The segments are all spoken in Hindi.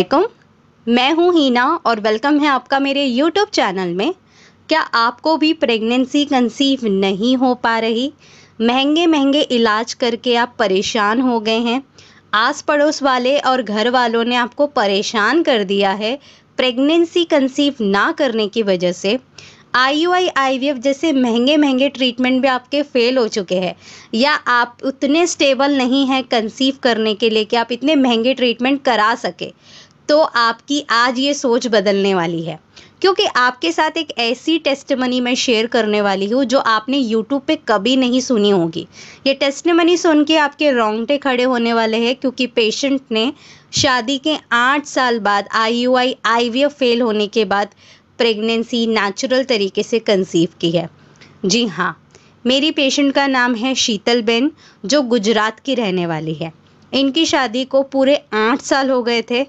वालेकुम मैं हूं हीना और वेलकम है आपका मेरे यूट्यूब चैनल में क्या आपको भी प्रेगनेंसी कंसीव नहीं हो पा रही महंगे महंगे इलाज करके आप परेशान हो गए हैं आस पड़ोस वाले और घर वालों ने आपको परेशान कर दिया है प्रेगनेंसी कंसीव ना करने की वजह से I U I I V F जैसे महंगे महंगे ट्रीटमेंट भी आपके फेल हो चुके हैं या आप उतने स्टेबल नहीं हैं कंसीव करने के लिए कि आप इतने महंगे ट्रीटमेंट करा सके तो आपकी आज ये सोच बदलने वाली है क्योंकि आपके साथ एक ऐसी टेस्ट मनी मैं शेयर करने वाली हूँ जो आपने यूट्यूब पे कभी नहीं सुनी होगी ये टेस्ट मनी सुन के आपके रोंगटे खड़े होने वाले हैं क्योंकि पेशेंट ने शादी के आठ साल बाद आई यू आई आई फेल होने के बाद प्रेगनेंसी नेचुरल तरीके से कंसीव की है जी हाँ मेरी पेशेंट का नाम है शीतल बेन जो गुजरात की रहने वाली है इनकी शादी को पूरे आठ साल हो गए थे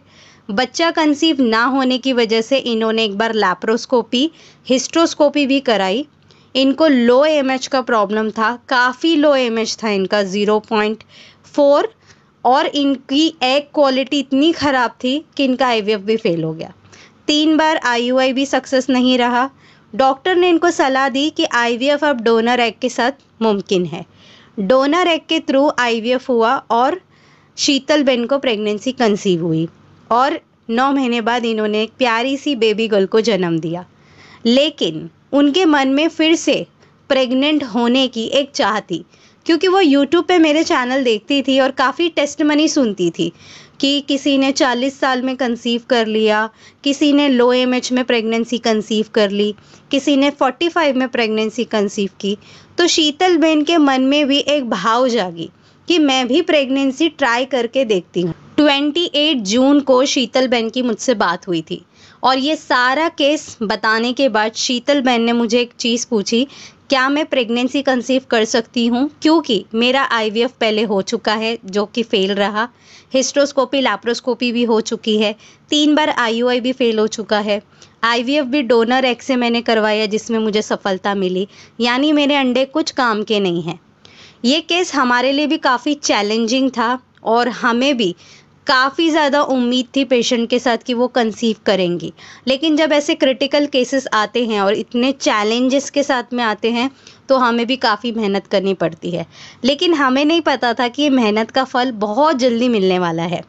बच्चा कंसीव ना होने की वजह से इन्होंने एक बार लैप्रोस्कोपी हिस्ट्रोस्कोपी भी कराई इनको लो एम का प्रॉब्लम था काफ़ी लो एम था इनका ज़ीरो पॉइंट फोर और इनकी एग क्वालिटी इतनी ख़राब थी कि इनका आई भी फेल हो गया तीन बार आई भी सक्सेस नहीं रहा डॉक्टर ने इनको सलाह दी कि आई अब डोनर एग के साथ मुमकिन है डोनर एग के थ्रू आई हुआ और शीतल बेन को प्रेगनेंसी कंसीव हुई और नौ महीने बाद इन्होंने एक प्यारी सी बेबी गर्ल को जन्म दिया लेकिन उनके मन में फिर से प्रेग्नेंट होने की एक चाह थी क्योंकि वो यूट्यूब पे मेरे चैनल देखती थी और काफ़ी टेस्ट मनी सुनती थी कि किसी ने 40 साल में कंसीव कर लिया किसी ने लो एम में प्रेगनेंसी कंसीव कर ली किसी ने 45 में प्रेगनेंसी कंसीव की तो शीतल बेन के मन में भी एक भाव जागी कि मैं भी प्रेगनेंसी ट्राई करके देखती हूँ 28 जून को शीतल बहन की मुझसे बात हुई थी और ये सारा केस बताने के बाद शीतल बहन ने मुझे एक चीज़ पूछी क्या मैं प्रेगनेंसी कंसीव कर सकती हूँ क्योंकि मेरा आईवीएफ पहले हो चुका है जो कि फेल रहा हिस्ट्रोस्कोपी लैप्रोस्कोपी भी हो चुकी है तीन बार आईयूआई भी फेल हो चुका है आईवीएफ भी डोनर एक्स से मैंने करवाया जिसमें मुझे सफलता मिली यानी मेरे अंडे कुछ काम के नहीं हैं ये केस हमारे लिए भी काफ़ी चैलेंजिंग था और हमें भी काफ़ी ज़्यादा उम्मीद थी पेशेंट के साथ कि वो कंसीव करेंगी लेकिन जब ऐसे क्रिटिकल केसेस आते हैं और इतने चैलेंजेस के साथ में आते हैं तो हमें भी काफ़ी मेहनत करनी पड़ती है लेकिन हमें नहीं पता था कि मेहनत का फल बहुत जल्दी मिलने वाला है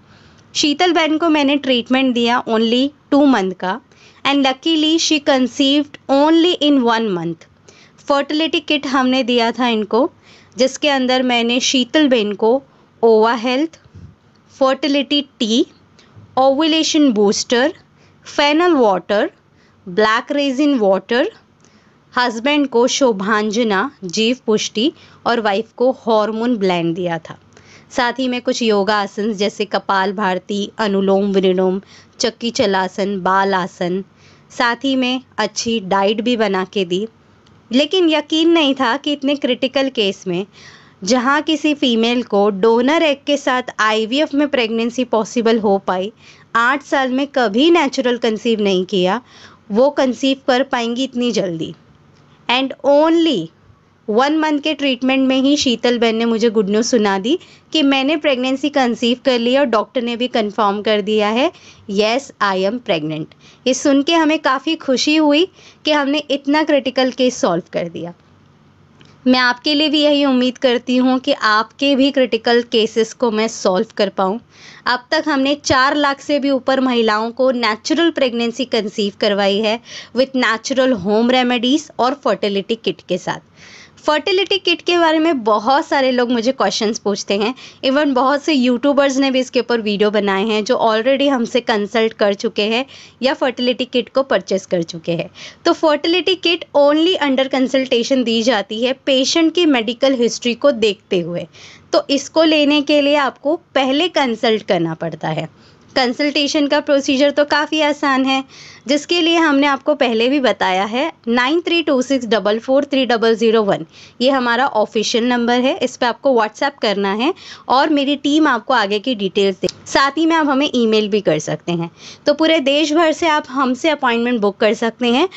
शीतल बहन को मैंने ट्रीटमेंट दिया ओनली टू मंथ का and luckily she conceived only in one month fertility kit हमने दिया था इनको जिसके अंदर मैंने शीतल बहन को Ova health fertility tea ovulation booster fennel water black raisin water husband को शोभांजना जीव पुष्टि और वाइफ को हार्मोन ब्लैंड दिया था साथ ही में कुछ योगा आसन जैसे कपाल भारती अनुलोम विलोम चक्की चलासन बाल आसन साथ ही में अच्छी डाइट भी बना के दी लेकिन यकीन नहीं था कि इतने क्रिटिकल केस में जहाँ किसी फीमेल को डोनर एग के साथ आईवीएफ में प्रेगनेंसी पॉसिबल हो पाई आठ साल में कभी नेचुरल कंसीव नहीं किया वो कंसीव कर पाएंगी इतनी जल्दी एंड ओनली वन मंथ के ट्रीटमेंट में ही शीतल बहन ने मुझे गुड न्यूज़ सुना दी कि मैंने प्रेगनेंसी कंसीव कर ली और डॉक्टर ने भी कंफर्म कर दिया है येस आई एम प्रेग्नेंट ये सुन के हमें काफ़ी खुशी हुई कि हमने इतना क्रिटिकल केस सॉल्व कर दिया मैं आपके लिए भी यही उम्मीद करती हूँ कि आपके भी क्रिटिकल केसेस को मैं सॉल्व कर पाऊँ अब तक हमने चार लाख से भी ऊपर महिलाओं को नेचुरल प्रेगनेंसी कंसीव करवाई है विथ नेचुरल होम रेमेडीज़ और फर्टिलिटी किट के साथ फर्टिलिटी किट के बारे में बहुत सारे लोग मुझे क्वेश्चंस पूछते हैं इवन बहुत से यूट्यूबर्स ने भी इसके ऊपर वीडियो बनाए हैं जो ऑलरेडी हमसे कंसल्ट कर चुके हैं या फर्टिलिटी किट को परचेस कर चुके हैं तो fertility kit only under consultation दी जाती है पेशेंट की मेडिकल हिस्ट्री को देखते हुए तो इसको लेने के लिए आपको पहले कंसल्ट करना पड़ता है कंसल्टेशन का प्रोसीजर तो काफ़ी आसान है जिसके लिए हमने आपको पहले भी बताया है nine three two six double four three double zero one ये हमारा ऑफिशियल नंबर है इस पर आपको व्हाट्सएप करना है और मेरी टीम आपको आगे की डिटेल्स दे साथ ही में आप हमें ईमेल भी कर सकते हैं तो पूरे देश भर से आप हमसे अपॉइंटमेंट बुक कर सकते हैं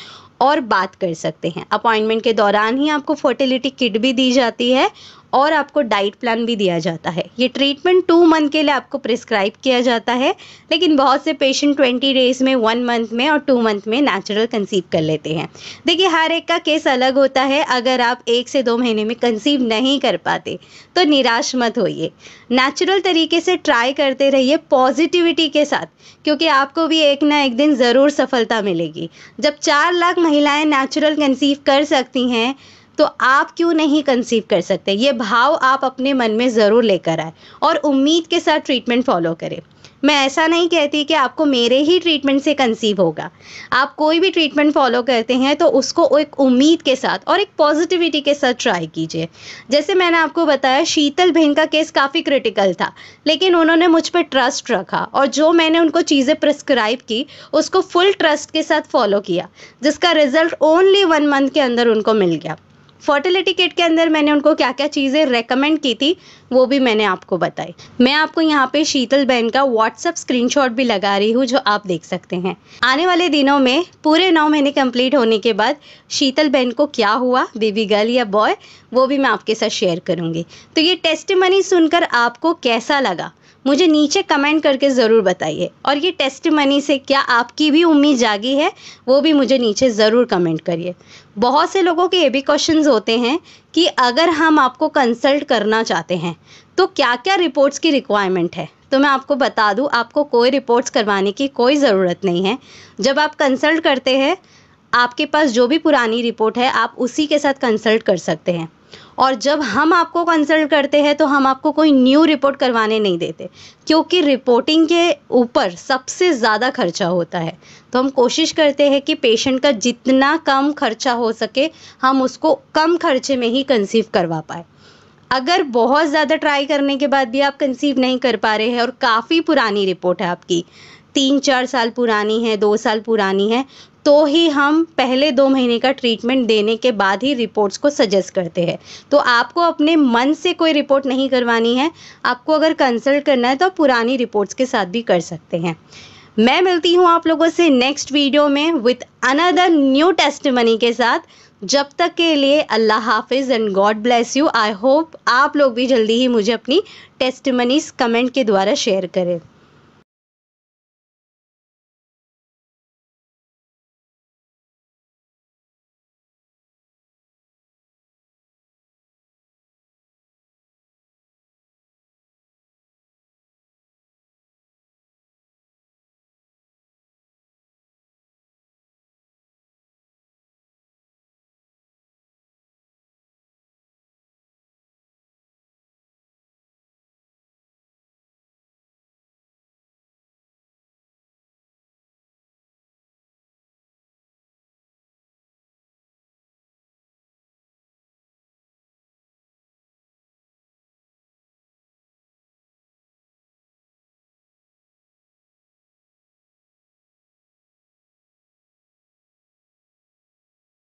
और बात कर सकते हैं अपॉइंटमेंट के दौरान ही आपको फर्टिलिटी किट भी दी जाती है और आपको डाइट प्लान भी दिया जाता है ये ट्रीटमेंट टू मंथ के लिए आपको प्रिस्क्राइब किया जाता है लेकिन बहुत से पेशेंट ट्वेंटी डेज में वन मंथ में और टू मंथ में नेचुरल कंसीव कर लेते हैं देखिए हर एक का केस अलग होता है अगर आप एक से दो महीने में कंसीव नहीं कर पाते तो निराश मत होइए नेचुरल तरीके से ट्राई करते रहिए पॉजिटिविटी के साथ क्योंकि आपको भी एक ना एक दिन ज़रूर सफलता मिलेगी जब चार लाख महिलाएं नेचुरल कंसीव कर सकती हैं तो आप क्यों नहीं कंसीव कर सकते ये भाव आप अपने मन में ज़रूर लेकर आए और उम्मीद के साथ ट्रीटमेंट फॉलो करें मैं ऐसा नहीं कहती कि आपको मेरे ही ट्रीटमेंट से कंसीव होगा आप कोई भी ट्रीटमेंट फॉलो करते हैं तो उसको एक उम्मीद के साथ और एक पॉजिटिविटी के साथ ट्राई कीजिए जैसे मैंने आपको बताया शीतल बहन का केस काफ़ी क्रिटिकल था लेकिन उन्होंने मुझ पर ट्रस्ट रखा और जो मैंने उनको चीज़ें प्रिस्क्राइब की उसको फुल ट्रस्ट के साथ फॉलो किया जिसका रिजल्ट ओनली वन मंथ के अंदर उनको मिल गया फर्टिलिटी किट के अंदर मैंने उनको क्या क्या चीज़ें रेकमेंड की थी वो भी मैंने आपको बताई मैं आपको यहाँ पे शीतल बहन का व्हाट्सअप स्क्रीनशॉट भी लगा रही हूँ जो आप देख सकते हैं आने वाले दिनों में पूरे नौ महीने कंप्लीट होने के बाद शीतल बहन को क्या हुआ बेबी गर्ल या बॉय वो भी मैं आपके साथ शेयर करूँगी तो ये टेस्ट सुनकर आपको कैसा लगा मुझे नीचे कमेंट करके ज़रूर बताइए और ये टेस्ट मनी से क्या आपकी भी उम्मीद जागी है वो भी मुझे नीचे ज़रूर कमेंट करिए बहुत से लोगों के ये भी क्वेश्चन होते हैं कि अगर हम आपको कंसल्ट करना चाहते हैं तो क्या क्या रिपोर्ट्स की रिक्वायरमेंट है तो मैं आपको बता दूँ आपको कोई रिपोर्ट्स करवाने की कोई ज़रूरत नहीं है जब आप कंसल्ट करते हैं आपके पास जो भी पुरानी रिपोर्ट है आप उसी के साथ कंसल्ट कर सकते हैं और जब हम आपको कंसल्ट करते हैं तो हम आपको कोई न्यू रिपोर्ट करवाने नहीं देते क्योंकि रिपोर्टिंग के ऊपर सबसे ज़्यादा खर्चा होता है तो हम कोशिश करते हैं कि पेशेंट का जितना कम खर्चा हो सके हम उसको कम खर्चे में ही कंसीव करवा पाए अगर बहुत ज़्यादा ट्राई करने के बाद भी आप कंसीव नहीं कर पा रहे हैं और काफ़ी पुरानी रिपोर्ट है आपकी तीन चार साल पुरानी है दो साल पुरानी है तो ही हम पहले दो महीने का ट्रीटमेंट देने के बाद ही रिपोर्ट्स को सजेस्ट करते हैं तो आपको अपने मन से कोई रिपोर्ट नहीं करवानी है आपको अगर कंसल्ट करना है तो पुरानी रिपोर्ट्स के साथ भी कर सकते हैं मैं मिलती हूँ आप लोगों से नेक्स्ट वीडियो में with another new testimony के साथ जब तक के लिए अल्लाह हाफिज and god bless you I hope आप लोग भी जल्दी ही मुझे अपनी टेस्ट कमेंट के द्वारा शेयर करें